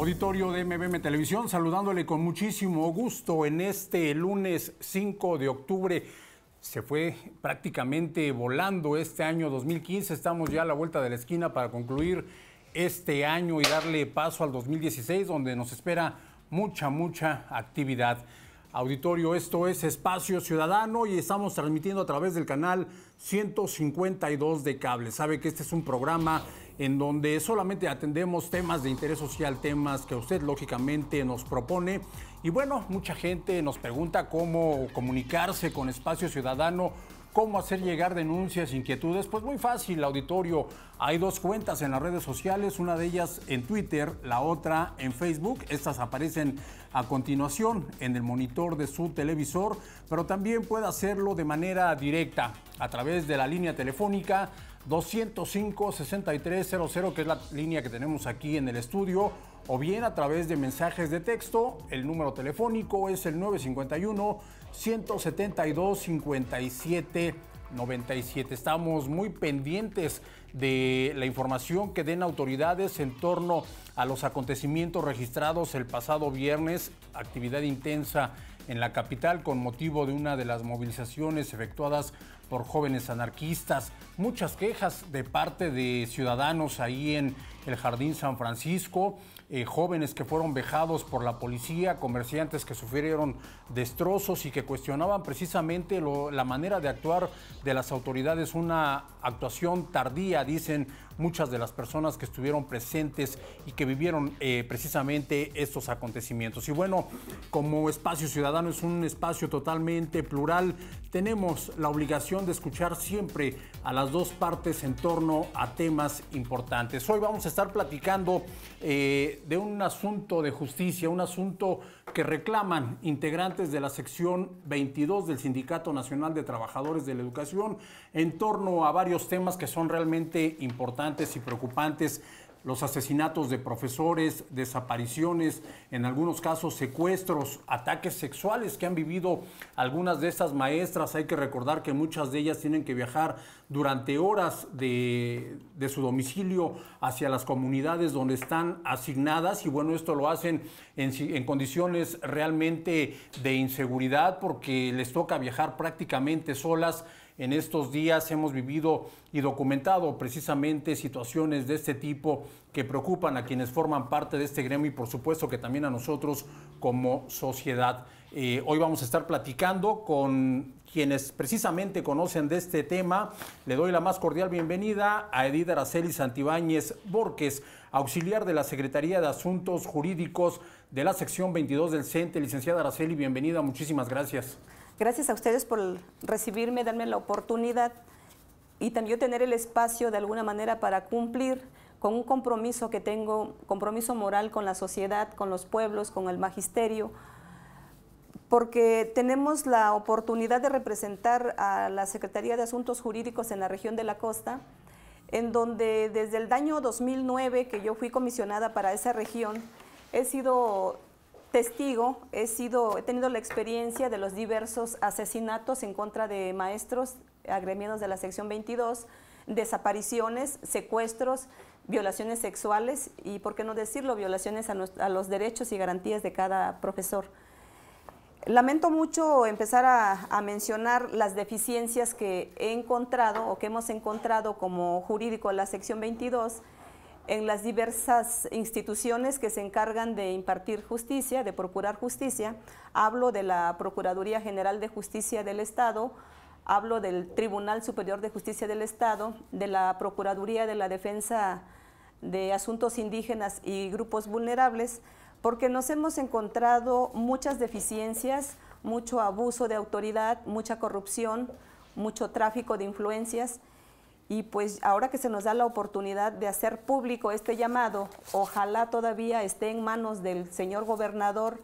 Auditorio de MBM Televisión, saludándole con muchísimo gusto en este lunes 5 de octubre. Se fue prácticamente volando este año 2015, estamos ya a la vuelta de la esquina para concluir este año y darle paso al 2016, donde nos espera mucha, mucha actividad. Auditorio, esto es Espacio Ciudadano y estamos transmitiendo a través del canal 152 de cable. Sabe que este es un programa en donde solamente atendemos temas de interés social, temas que usted lógicamente nos propone. Y bueno, mucha gente nos pregunta cómo comunicarse con Espacio Ciudadano ¿Cómo hacer llegar denuncias, inquietudes? Pues muy fácil, auditorio. Hay dos cuentas en las redes sociales, una de ellas en Twitter, la otra en Facebook. Estas aparecen a continuación en el monitor de su televisor, pero también puede hacerlo de manera directa a través de la línea telefónica 205-6300, que es la línea que tenemos aquí en el estudio, o bien a través de mensajes de texto. El número telefónico es el 951-172-5797. Estamos muy pendientes de la información que den autoridades en torno a los acontecimientos registrados el pasado viernes, actividad intensa en la capital con motivo de una de las movilizaciones efectuadas por jóvenes anarquistas. Muchas quejas de parte de ciudadanos ahí en, el Jardín San Francisco, eh, jóvenes que fueron vejados por la policía, comerciantes que sufrieron destrozos y que cuestionaban precisamente la manera de actuar de las autoridades, una actuación tardía, dicen muchas de las personas que estuvieron presentes y que vivieron eh, precisamente estos acontecimientos. Y bueno, como espacio ciudadano es un espacio totalmente plural, tenemos la obligación de escuchar siempre a las dos partes en torno a temas importantes. Hoy vamos a estar platicando eh, de un asunto de justicia, un asunto que reclaman integrantes de la sección 22 del Sindicato Nacional de Trabajadores de la Educación en torno a varios temas que son realmente importantes y preocupantes los asesinatos de profesores, desapariciones, en algunos casos secuestros, ataques sexuales que han vivido algunas de estas maestras. Hay que recordar que muchas de ellas tienen que viajar durante horas de, su domicilio hacia las comunidades donde están asignadas y bueno, esto lo hacen en, en condiciones realmente de inseguridad porque les toca viajar prácticamente solas en estos días hemos vivido y documentado precisamente situaciones de este tipo que preocupan a quienes forman parte de este gremio y por supuesto que también a nosotros como sociedad. Eh, hoy vamos a estar platicando con quienes precisamente conocen de este tema. Le doy la más cordial bienvenida a Edith Araceli Santibáñez Borques, auxiliar de la Secretaría de Asuntos Jurídicos de la sección 22 del CENTE. Licenciada Araceli, bienvenida, muchísimas gracias. Gracias a ustedes por recibirme, darme la oportunidad y también tener el espacio de alguna manera para cumplir con un compromiso que tengo, compromiso moral con la sociedad, con los pueblos, con el magisterio, porque tenemos la oportunidad de representar a la Secretaría de Asuntos Jurídicos en la región de la costa, en donde desde el año 2009 que yo fui comisionada para esa región, he sido testigo, he, sido, he tenido la experiencia de los diversos asesinatos en contra de maestros agremiados de la sección 22, desapariciones, secuestros, violaciones sexuales y, por qué no decirlo, violaciones a, los derechos y garantías de cada profesor. Lamento mucho empezar a, a, mencionar las deficiencias que he encontrado o que hemos encontrado como jurídico en la sección 22 en las diversas instituciones que se encargan de impartir justicia, de procurar justicia. Hablo de la Procuraduría General de Justicia del Estado, hablo del Tribunal Superior de Justicia del Estado, de la Procuraduría de la Defensa de Asuntos Indígenas y Grupos Vulnerables, porque nos hemos encontrado muchas deficiencias, mucho abuso de autoridad, mucha corrupción, mucho tráfico de influencias. Y pues ahora que se nos da la oportunidad de hacer público este llamado, ojalá todavía esté en manos del señor gobernador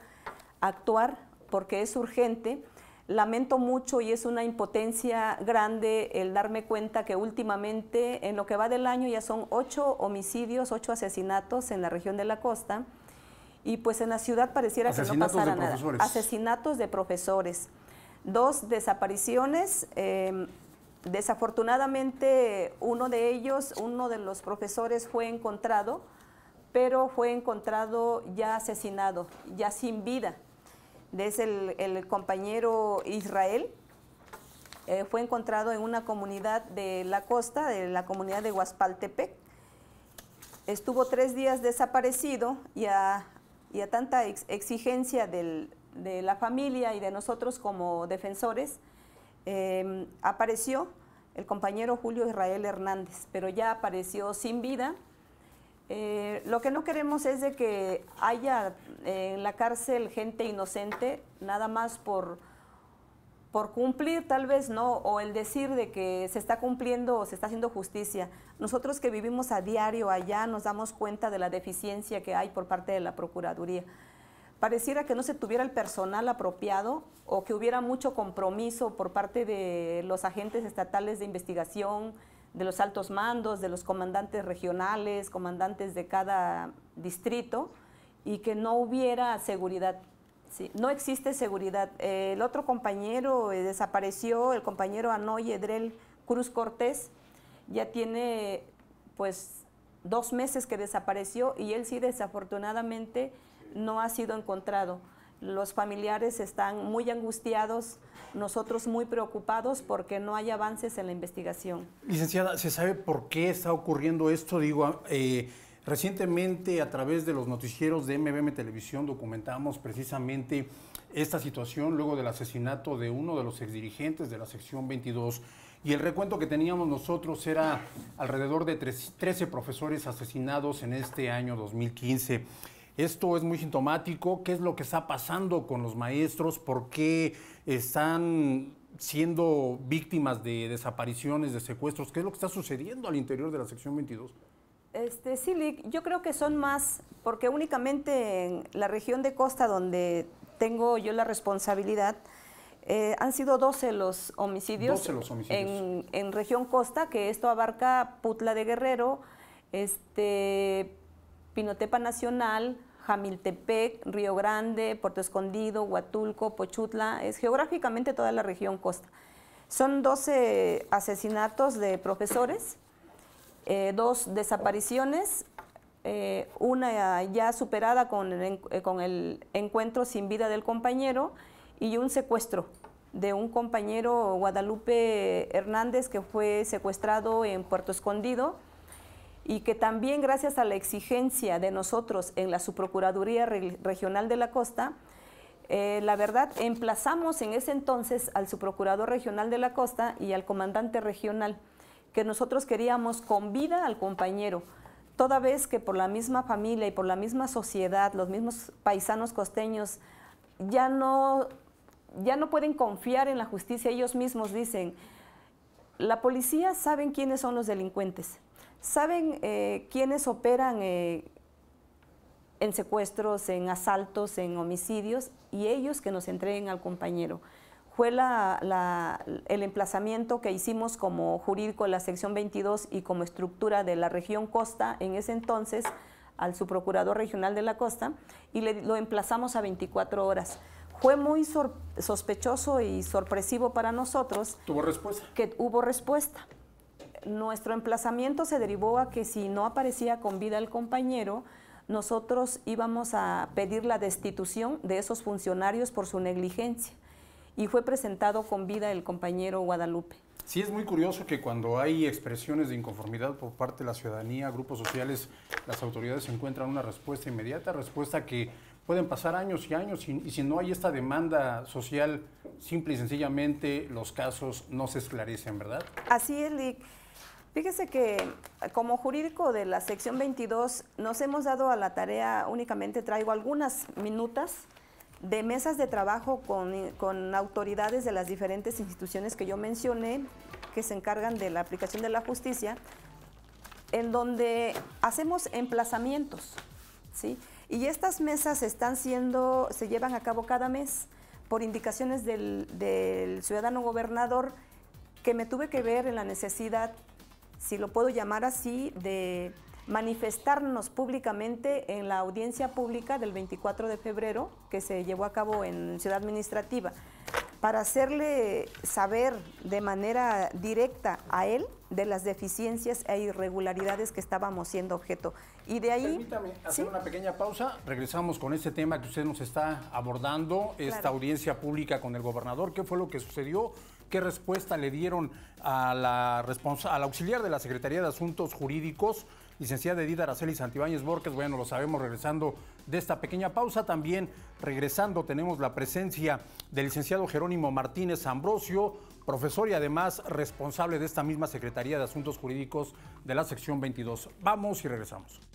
actuar, porque es urgente. Lamento mucho y es una impotencia grande el darme cuenta que últimamente, en lo que va del año, ya son ocho homicidios, ocho asesinatos en la región de la costa. Y pues en la ciudad pareciera que no pasara nada. Asesinatos de profesores. Dos desapariciones. Eh, Desafortunadamente, uno de ellos, uno de los profesores fue encontrado, pero fue encontrado ya asesinado, ya sin vida. Es el, compañero Israel, eh, fue encontrado en una comunidad de la costa, de la comunidad de Huaspaltepec. Estuvo tres días desaparecido y a, tanta exigencia de la familia y de nosotros como defensores, Em, apareció el compañero Julio Israel Hernández, pero ya apareció sin vida. Eh, lo que no queremos es de que haya eh, en la cárcel gente inocente, nada más por, por cumplir tal vez, ¿no? O el decir de que se está cumpliendo o se está haciendo justicia. Nosotros que vivimos a diario allá nos damos cuenta de la deficiencia que hay por parte de la Procuraduría pareciera que no se tuviera el personal apropiado o que hubiera mucho compromiso por parte de los agentes estatales de investigación, de los altos mandos, de los comandantes regionales, comandantes de cada distrito, y que no hubiera seguridad. no existe seguridad. el otro compañero eh, desapareció, el compañero Anoy Edrel Cruz Cortés, ya tiene pues dos meses que desapareció y él sí desafortunadamente no ha sido encontrado. Los familiares están muy angustiados, nosotros muy preocupados porque no hay avances en la investigación. Licenciada, ¿se sabe por qué está ocurriendo esto? Digo, ah, eh, recientemente a través de los noticieros de MBM Televisión documentamos precisamente esta situación luego del asesinato de uno de los exdirigentes de la sección 22 y el recuento que teníamos nosotros era alrededor de 13 profesores asesinados en este año 2015. Esto es muy sintomático. ¿Qué es lo que está pasando con los maestros? ¿Por qué están siendo víctimas de desapariciones, de secuestros? ¿Qué es lo que está sucediendo al interior de la sección 22? Este, sí, Lick, yo creo que son más, porque únicamente en la región de Costa, donde tengo yo la responsabilidad, eh, han sido 12 los homicidios, 12 los homicidios. En, región Costa, que esto abarca Putla de Guerrero, este, Pinotepa Nacional, Jamiltepec, Río Grande, Puerto Escondido, Huatulco, Pochutla, es geográficamente toda la región costa. Son 12 asesinatos de profesores, eh, dos desapariciones, eh, una ya superada eh, con el encuentro sin vida del compañero y un secuestro de un compañero Guadalupe Hernández que fue secuestrado en Puerto Escondido y que también gracias a la exigencia de nosotros en la Subprocuraduría Regional de la Costa, eh, la verdad, emplazamos en ese entonces al subprocurador regional de la costa y al comandante regional, que nosotros queríamos con vida al compañero, toda vez que por la misma familia y por la misma sociedad, los mismos paisanos costeños, ya no, ya no pueden confiar en la justicia, ellos mismos dicen, la policía saben quiénes son los delincuentes, ¿Saben eh, quiénes operan eh, en secuestros, en asaltos, en homicidios? Y ellos que nos entreguen al compañero. Fue el emplazamiento que hicimos como jurídico de la sección 22 y como estructura de la región Costa en ese entonces al subprocurador regional de la Costa y lo emplazamos a 24 horas fue muy sospechoso y sorpresivo para nosotros. ¿Tuvo respuesta? Que hubo respuesta nuestro emplazamiento se derivó a que si no aparecía con vida el compañero, nosotros íbamos a pedir la destitución de esos funcionarios por su negligencia. Y fue presentado con vida el compañero Guadalupe. Sí, es muy curioso que cuando hay expresiones de inconformidad por parte de la ciudadanía, grupos sociales, las autoridades encuentran una respuesta inmediata, respuesta que pueden pasar años y años y, si no hay esta demanda social, simple y sencillamente los casos no se esclarecen, ¿verdad? Así es, Lick. Fíjese que como jurídico de la sección 22 nos hemos dado a la tarea, únicamente traigo algunas minutas de mesas de trabajo con, autoridades de las diferentes instituciones que yo mencioné, que se encargan de la aplicación de la justicia, en donde hacemos emplazamientos, ¿sí? Y estas mesas están siendo, se llevan a cabo cada mes por indicaciones del, del ciudadano gobernador que me tuve que ver en la necesidad si lo puedo llamar así, de manifestarnos públicamente en la audiencia pública del 24 de febrero que se llevó a cabo en Ciudad Administrativa, para hacerle saber de manera directa a él de las deficiencias e irregularidades que estábamos siendo objeto. Y de ahí... Permítame hacer una pequeña pausa. Regresamos con este tema que usted nos está abordando, esta audiencia pública con el gobernador. ¿Qué fue lo que sucedió? qué respuesta le dieron a la al auxiliar de la Secretaría de Asuntos Jurídicos, licenciada Edith Araceli Santibáñez Borges. Bueno, lo sabemos regresando de esta pequeña pausa. También regresando tenemos la presencia del licenciado Jerónimo Martínez Ambrosio, profesor y además responsable de esta misma Secretaría de Asuntos Jurídicos de la sección 22. Vamos y regresamos.